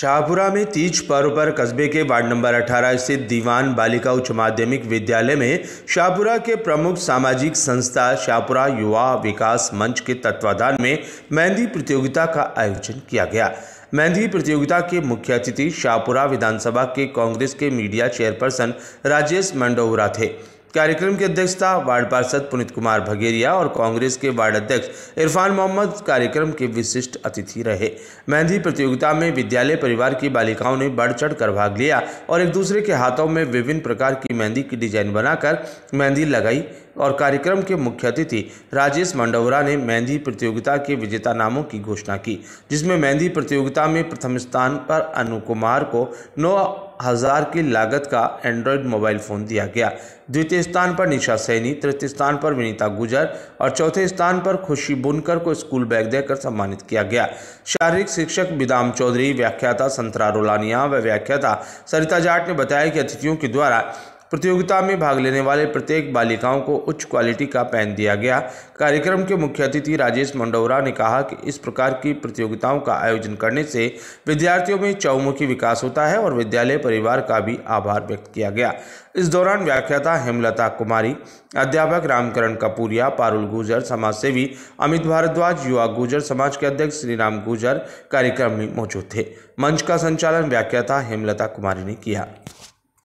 शाहपुरा में तीज पर्व पर कस्बे के वार्ड नंबर 18 स्थित दीवान बालिका उच्च माध्यमिक विद्यालय में शाहपुरा के प्रमुख सामाजिक संस्था शाहपुरा युवा विकास मंच के तत्वाधान में मेहंदी प्रतियोगिता का आयोजन किया गया मेहंदी प्रतियोगिता के मुख्य अतिथि शाहपुरा विधानसभा के कांग्रेस के मीडिया चेयरपर्सन राजेश मंडोवरा थे कार्यक्रम की अध्यक्षता वार्ड पार्षद पुनित कुमार भगेरिया और कांग्रेस के वार्ड अध्यक्ष इरफान मोहम्मद कार्यक्रम के विशिष्ट अतिथि रहे मेहंदी प्रतियोगिता में विद्यालय परिवार की बालिकाओं ने बढ़ चढ़ कर भाग लिया और एक दूसरे के हाथों में विभिन्न प्रकार की मेहंदी की डिजाइन बनाकर मेहंदी लगाई और कार्यक्रम के मुख्य अतिथि राजेश मंडौरा ने मेहंदी प्रतियोगिता के विजेता नामों की घोषणा की जिसमें मेहंदी प्रतियोगिता में प्रथम स्थान पर अनु कुमार को नौ हज़ार की लागत का एंड्रॉयड मोबाइल फ़ोन दिया गया द्वितीय स्थान पर निशा सैनी तृतीय स्थान पर विनीता गुजर और चौथे स्थान पर खुशी बुनकर को स्कूल बैग देकर सम्मानित किया गया शारीरिक शिक्षक बिदाम चौधरी व्याख्याता संतरा रोलानिया व व्याख्याता सरिता जाट ने बताया कि अतिथियों के द्वारा प्रतियोगिता में भाग लेने वाले प्रत्येक बालिकाओं को उच्च क्वालिटी का पैन दिया गया कार्यक्रम के मुख्य अतिथि राजेश मंडौरा ने कहा कि इस प्रकार की प्रतियोगिताओं का आयोजन करने से विद्यार्थियों में चौमुखी विकास होता है और विद्यालय परिवार का भी आभार व्यक्त किया गया इस दौरान व्याख्याता हेमलता कुमारी अध्यापक रामकरण कपूरिया पारुल गुजर समाजसेवी अमित भारद्वाज युवा गुजर समाज के अध्यक्ष श्री राम गुजर कार्यक्रम में मौजूद थे मंच का संचालन व्याख्याता हेमलता कुमारी ने किया